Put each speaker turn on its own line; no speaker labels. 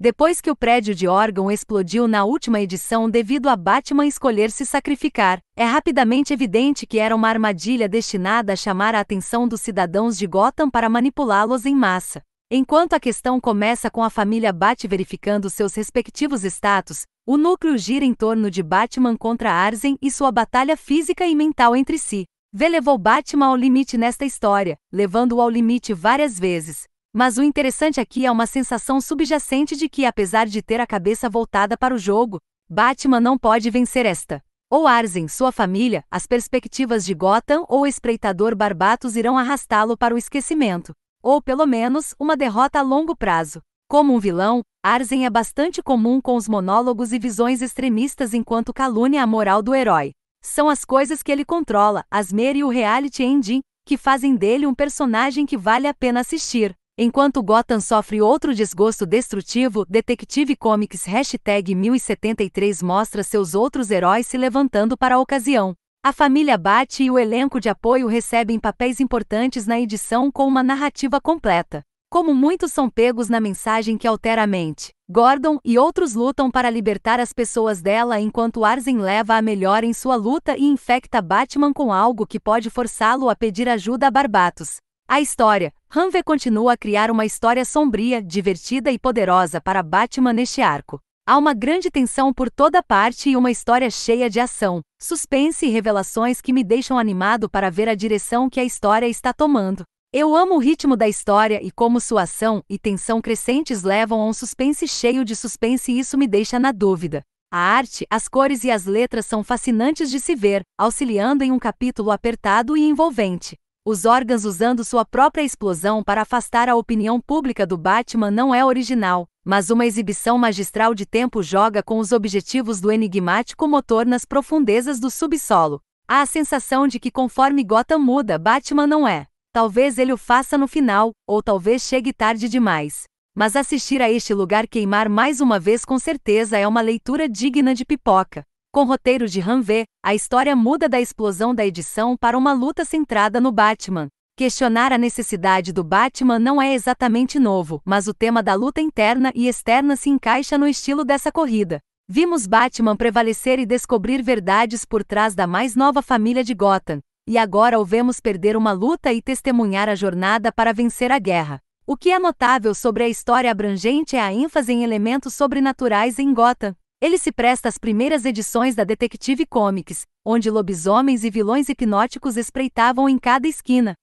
Depois que o prédio de órgão explodiu na última edição devido a Batman escolher se sacrificar, é rapidamente evidente que era uma armadilha destinada a chamar a atenção dos cidadãos de Gotham para manipulá-los em massa. Enquanto a questão começa com a família Bat verificando seus respectivos status, o núcleo gira em torno de Batman contra Arzen e sua batalha física e mental entre si. V levou Batman ao limite nesta história, levando-o ao limite várias vezes, mas o interessante aqui é uma sensação subjacente de que, apesar de ter a cabeça voltada para o jogo, Batman não pode vencer esta. Ou Arzen, sua família, as perspectivas de Gotham ou o espreitador Barbatos irão arrastá-lo para o esquecimento. Ou, pelo menos, uma derrota a longo prazo. Como um vilão, Arzen é bastante comum com os monólogos e visões extremistas enquanto calúnia a moral do herói. São as coisas que ele controla, as Mer e o reality ending, que fazem dele um personagem que vale a pena assistir. Enquanto Gotham sofre outro desgosto destrutivo, Detective Comics 1073 mostra seus outros heróis se levantando para a ocasião. A família Bat e o elenco de apoio recebem papéis importantes na edição com uma narrativa completa. Como muitos são pegos na mensagem que altera a mente, Gordon e outros lutam para libertar as pessoas dela enquanto Arzen leva a melhor em sua luta e infecta Batman com algo que pode forçá-lo a pedir ajuda a Barbatos, a história. Hanve continua a criar uma história sombria, divertida e poderosa para Batman neste arco. Há uma grande tensão por toda parte e uma história cheia de ação, suspense e revelações que me deixam animado para ver a direção que a história está tomando. Eu amo o ritmo da história e como sua ação e tensão crescentes levam a um suspense cheio de suspense e isso me deixa na dúvida. A arte, as cores e as letras são fascinantes de se ver, auxiliando em um capítulo apertado e envolvente os órgãos usando sua própria explosão para afastar a opinião pública do Batman não é original, mas uma exibição magistral de tempo joga com os objetivos do enigmático motor nas profundezas do subsolo. Há a sensação de que conforme Gotham muda, Batman não é. Talvez ele o faça no final, ou talvez chegue tarde demais. Mas assistir a este lugar queimar mais uma vez com certeza é uma leitura digna de pipoca. Com roteiro de Han V, a história muda da explosão da edição para uma luta centrada no Batman. Questionar a necessidade do Batman não é exatamente novo, mas o tema da luta interna e externa se encaixa no estilo dessa corrida. Vimos Batman prevalecer e descobrir verdades por trás da mais nova família de Gotham, e agora o vemos perder uma luta e testemunhar a jornada para vencer a guerra. O que é notável sobre a história abrangente é a ênfase em elementos sobrenaturais em Gotham, ele se presta às primeiras edições da Detective Comics, onde lobisomens e vilões hipnóticos espreitavam em cada esquina,